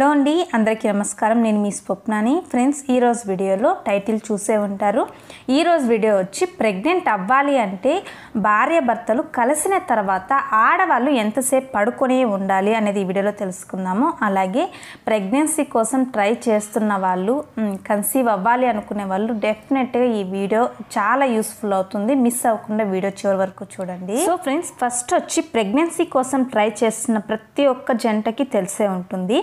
hello అండి అందరికీ నమస్కారం నేను మీ స్వప్నాని ఫ్రెండ్స్ ఈరోజు వీడియోలో టైటిల్ చూసే ఉంటారు ఈరోజు వీడియో వచ్చి ప్రెగ్నెంట్ అవ్వాలి అంటే భార్య భర్తలు కలిసిన తర్వాత ఆడవాళ్ళు ఎంతసేపు పడుకునే ఉండాలి అనేది ఈ వీడియోలో తెలుసుకుందాము అలాగే ప్రెగ్నెన్సీ కోసం ట్రై చేస్తున్న వాళ్ళు కన్సీవ్ అవ్వాలి అనుకునే వాళ్ళు డెఫినెట్గా ఈ వీడియో చాలా యూస్ఫుల్ అవుతుంది మిస్ అవ్వకుండా వీడియో చివరి వరకు చూడండి సో ఫ్రెండ్స్ ఫస్ట్ వచ్చి ప్రెగ్నెన్సీ కోసం ట్రై చేస్తున్న ప్రతి ఒక్క జంటకి తెలిసే ఉంటుంది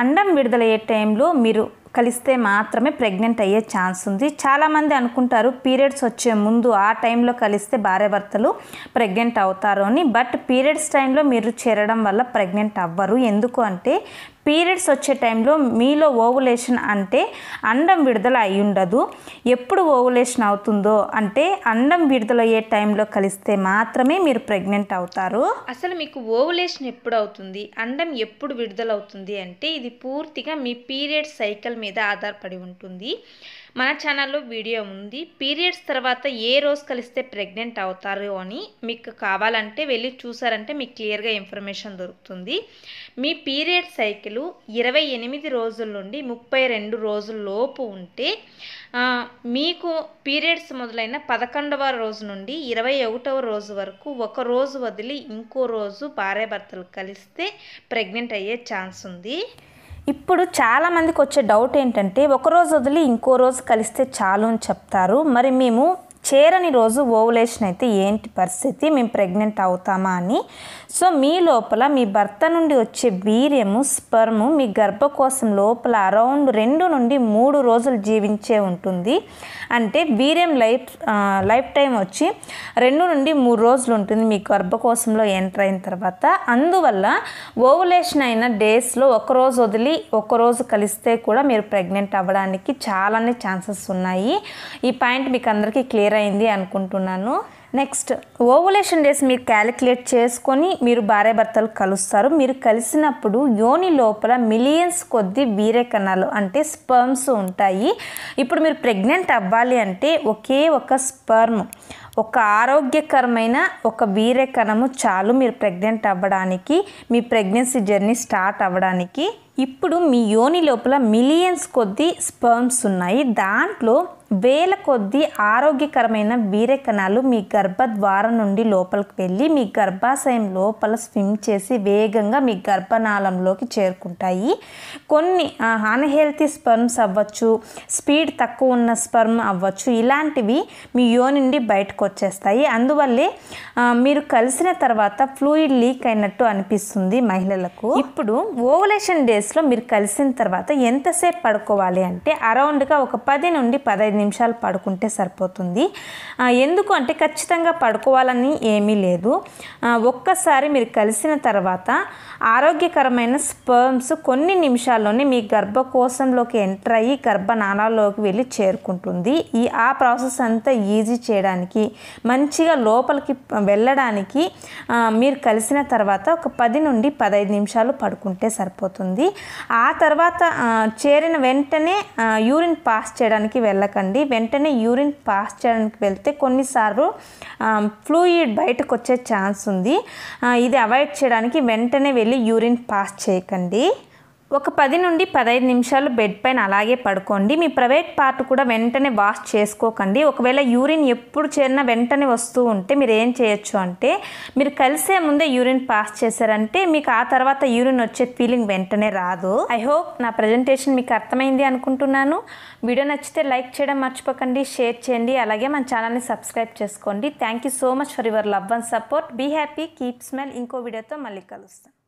అండం విడుదలయ్యే టైంలో మీరు కలిస్తే మాత్రమే ప్రెగ్నెంట్ అయ్యే ఛాన్స్ ఉంది చాలామంది అనుకుంటారు పీరియడ్స్ వచ్చే ముందు ఆ టైంలో కలిస్తే భార్యభర్తలు ప్రెగ్నెంట్ అవుతారు అని బట్ పీరియడ్స్ టైంలో మీరు చేరడం వల్ల ప్రెగ్నెంట్ అవ్వరు ఎందుకు అంటే పీరియడ్స్ వచ్చే టైంలో మీలో ఓవులేషన్ అంటే అండం విడుదల అయి ఉండదు ఎప్పుడు ఓవులేషన్ అవుతుందో అంటే అండం విడుదలయ్యే టైంలో కలిస్తే మాత్రమే మీరు ప్రెగ్నెంట్ అవుతారు అసలు మీకు ఓవులేషన్ ఎప్పుడు అవుతుంది అండం ఎప్పుడు విడుదలవుతుంది అంటే ఇది పూర్తిగా మీ పీరియడ్ సైకిల్ మీద ఆధారపడి ఉంటుంది మన ఛానల్లో వీడియో ఉంది పీరియడ్స్ తర్వాత ఏ రోజు కలిస్తే ప్రెగ్నెంట్ అవుతారు అని మీకు కావాలంటే వెళ్ళి చూసారంటే మీకు క్లియర్గా ఇన్ఫర్మేషన్ దొరుకుతుంది మీ పీరియడ్ సైకిల్ ఇరవై ఎనిమిది రోజుల నుండి ముప్పై రెండు రోజుల లోపు ఉంటే మీకు పీరియడ్స్ మొదలైన పదకొండవ రోజు నుండి ఇరవై ఒకటవ రోజు వరకు ఒక రోజు వదిలి ఇంకో రోజు భార్యాభర్తలు కలిస్తే ప్రెగ్నెంట్ అయ్యే ఛాన్స్ ఉంది ఇప్పుడు చాలామందికి వచ్చే డౌట్ ఏంటంటే ఒక రోజు వదిలి ఇంకో రోజు కలిస్తే చాలు అని చెప్తారు మరి మేము చేరని రోజు ఓవులేషన్ అయితే ఏంటి పరిస్థితి మేము ప్రెగ్నెంట్ అవుతామా అని సో మీ లోపల మీ భర్త నుండి వచ్చే వీర్యము స్పర్ము మీ గర్భకోశం లోపల అరౌండ్ రెండు నుండి మూడు రోజులు జీవించే ఉంటుంది అంటే వీర్యం లైఫ్ లైఫ్ టైం వచ్చి రెండు నుండి మూడు రోజులు ఉంటుంది మీ గర్భకోశంలో ఎంటర్ అయిన తర్వాత అందువల్ల ఓవులేషన్ అయిన డేస్లో ఒకరోజు వదిలి ఒకరోజు కలిస్తే కూడా మీరు ప్రెగ్నెంట్ అవ్వడానికి చాలానే ఛాన్సెస్ ఉన్నాయి ఈ పాయింట్ మీకు అందరికీ క్లియర్ క్లియర్ అయింది అనుకుంటున్నాను నెక్స్ట్ ఓవులేషన్ డేస్ మీరు క్యాలిక్యులేట్ చేసుకొని మీరు భార్యాభర్తలు కలుస్తారు మీరు కలిసినప్పుడు యోని లోపల మిలియన్స్ కొద్ది వీరే కణాలు అంటే స్పర్మ్స్ ఉంటాయి ఇప్పుడు మీరు ప్రెగ్నెంట్ అవ్వాలి అంటే ఒకే ఒక స్పర్మ్ ఒక ఆరోగ్యకరమైన ఒక వీరే చాలు మీరు ప్రెగ్నెంట్ అవ్వడానికి మీ ప్రెగ్నెన్సీ జర్నీ స్టార్ట్ అవ్వడానికి ఇప్పుడు మీ యోని లోపల మిలియన్స్ కొద్ది స్పర్మ్స్ ఉన్నాయి దాంట్లో వేల కొద్ది ఆరోగ్యకరమైన వీరకణాలు మీ గర్భద్వారం నుండి లోపలికి వెళ్ళి మీ గర్భాశయం లోపల స్విమ్ చేసి వేగంగా మీ గర్భనాళంలోకి చేరుకుంటాయి కొన్ని అన్హెల్తీ స్పర్మ్స్ అవ్వచ్చు స్పీడ్ తక్కువ ఉన్న స్పర్మ్ అవ్వచ్చు ఇలాంటివి మీ యో నుండి బయటకు వచ్చేస్తాయి అందువల్లే మీరు కలిసిన తర్వాత ఫ్లూయిడ్ లీక్ అయినట్టు అనిపిస్తుంది మహిళలకు ఇప్పుడు ఓవలేషన్ డేస్ ప్లేస్లో మీరు కలిసిన తర్వాత ఎంతసేపు పడుకోవాలి అంటే అరౌండ్గా ఒక పది నుండి పదహైదు నిమిషాలు పడుకుంటే సరిపోతుంది ఎందుకు అంటే ఖచ్చితంగా పడుకోవాలని ఏమీ లేదు ఒక్కసారి మీరు కలిసిన తర్వాత ఆరోగ్యకరమైన స్పర్మ్స్ కొన్ని నిమిషాల్లోనే మీ గర్భకోశంలోకి ఎంటర్ అయ్యి గర్భనాళాల్లోకి వెళ్ళి చేరుకుంటుంది ఈ ఆ ప్రాసెస్ అంతా ఈజీ చేయడానికి మంచిగా లోపలికి వెళ్ళడానికి మీరు కలిసిన తర్వాత ఒక పది నుండి పదహైదు నిమిషాలు పడుకుంటే సరిపోతుంది ఆ తర్వాత చేరిన వెంటనే యూరిన్ పాస్ చేయడానికి వెళ్ళకండి వెంటనే యూరిన్ పాస్ చేయడానికి వెళ్తే కొన్నిసార్లు ఫ్లూయిడ్ బయటకు వచ్చే ఛాన్స్ ఉంది ఇది అవాయిడ్ చేయడానికి వెంటనే వెళ్ళి యూరిన్ పాస్ చేయకండి ఒక పది నుండి పదహైదు నిమిషాలు బెడ్ పైన అలాగే పడుకోండి మీ ప్రైవేట్ పార్ట్ కూడా వెంటనే వాష్ చేసుకోకండి ఒకవేళ యూరిన్ ఎప్పుడు చేరినా వెంటనే వస్తూ ఉంటే మీరు ఏం చేయొచ్చు అంటే మీరు కలిసే ముందే యూరిన్ పాస్ చేశారంటే మీకు ఆ తర్వాత యూరిన్ వచ్చే ఫీలింగ్ వెంటనే రాదు ఐ హోప్ నా ప్రజెంటేషన్ మీకు అర్థమైంది అనుకుంటున్నాను వీడియో నచ్చితే లైక్ చేయడం మర్చిపోకండి షేర్ చేయండి అలాగే మన ఛానల్ని సబ్స్క్రైబ్ చేసుకోండి thank you so much for your love and support be happy keep smile ఇంకో వీడియోతో మళ్ళీ కలుస్తాను